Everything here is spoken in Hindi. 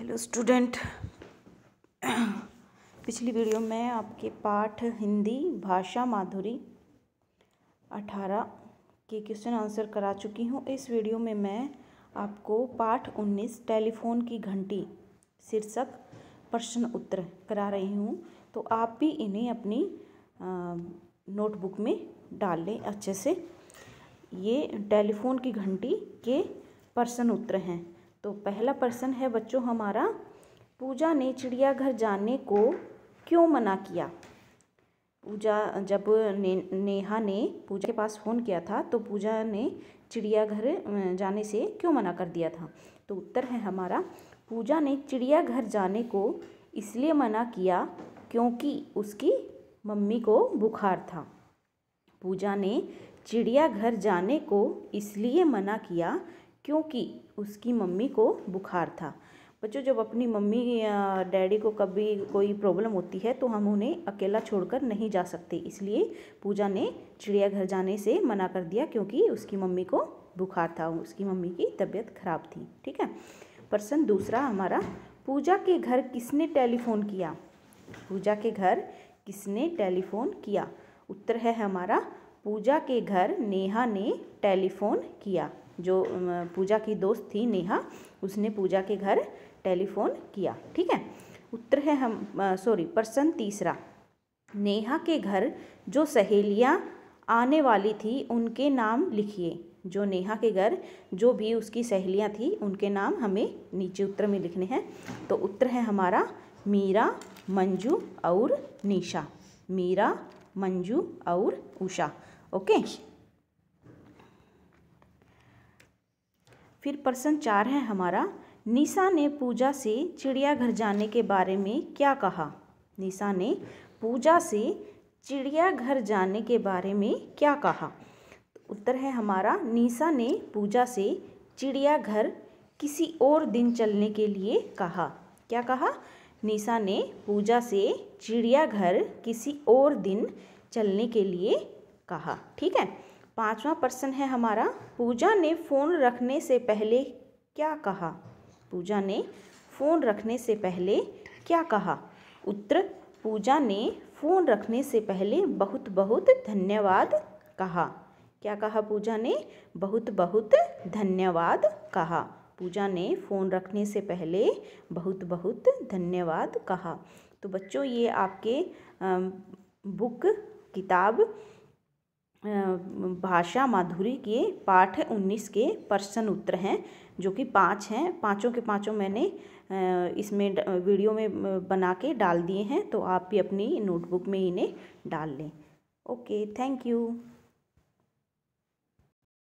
हेलो स्टूडेंट पिछली वीडियो में आपके पाठ हिंदी भाषा माधुरी 18 के क्वेश्चन आंसर करा चुकी हूँ इस वीडियो में मैं आपको पाठ 19 टेलीफोन की घंटी शीर्षक प्रश्न उत्तर करा रही हूँ तो आप भी इन्हें अपनी नोटबुक में डाल लें अच्छे से ये टेलीफोन की घंटी के प्रश्न उत्तर हैं तो पहला प्रश्न है बच्चों हमारा पूजा ने चिड़ियाघर जाने को क्यों मना किया पूजा जब ने, नेहा ने पूजा के पास फ़ोन किया था तो पूजा ने चिड़ियाघर जाने से क्यों मना कर दिया था तो उत्तर है हमारा पूजा ने चिड़ियाघर जाने को इसलिए मना किया क्योंकि उसकी मम्मी को बुखार था पूजा ने चिड़ियाघर जाने को इसलिए मना किया क्योंकि उसकी मम्मी को बुखार था बच्चों जब अपनी मम्मी या डैडी को कभी कोई प्रॉब्लम होती है तो हम उन्हें अकेला छोड़कर नहीं जा सकते इसलिए पूजा ने चिड़ियाघर जाने से मना कर दिया क्योंकि उसकी मम्मी को बुखार था उसकी मम्मी की तबीयत खराब थी ठीक है प्रश्न दूसरा हमारा पूजा के घर किसने टेलीफोन किया पूजा के घर किसने टेलीफोन किया उत्तर है हमारा पूजा के घर नेहा ने टेलीफोन किया जो पूजा की दोस्त थी नेहा उसने पूजा के घर टेलीफोन किया ठीक है उत्तर है हम सॉरी पर्सन तीसरा नेहा के घर जो सहेलियाँ आने वाली थी उनके नाम लिखिए जो नेहा के घर जो भी उसकी सहेलियाँ थी उनके नाम हमें नीचे उत्तर में लिखने हैं तो उत्तर है हमारा मीरा मंजू और निशा मीरा मंजू और उषा ओके फिर प्रश्न चार है हमारा निशा ने पूजा से चिड़ियाघर जाने के बारे में क्या कहा निशा ने पूजा से चिड़ियाघर जाने के बारे में क्या कहा उत्तर है हमारा निशा ने पूजा से चिड़ियाघर किसी और दिन चलने के लिए कहा क्या कहा निशा ने पूजा से चिड़ियाघर किसी और दिन चलने के लिए कहा ठीक है पांचवा प्रश्न है हमारा पूजा ने फ़ोन रखने से पहले क्या कहा पूजा ने फ़ोन रखने से पहले क्या कहा उत्तर पूजा ने फ़ोन रखने से पहले बहुत बहुत धन्यवाद कहा क्या कहा पूजा ने बहुत बहुत धन्यवाद कहा पूजा ने फ़ोन रखने से पहले बहुत बहुत धन्यवाद कहा तो बच्चों ये आपके बुक किताब भाषा माधुरी के पाठ उन्नीस के प्रश्न उत्तर हैं जो कि पाँच हैं पाँचों के पाँचों मैंने इसमें वीडियो में बना के डाल दिए हैं तो आप भी अपनी नोटबुक में इन्हें डाल लें ओके थैंक यू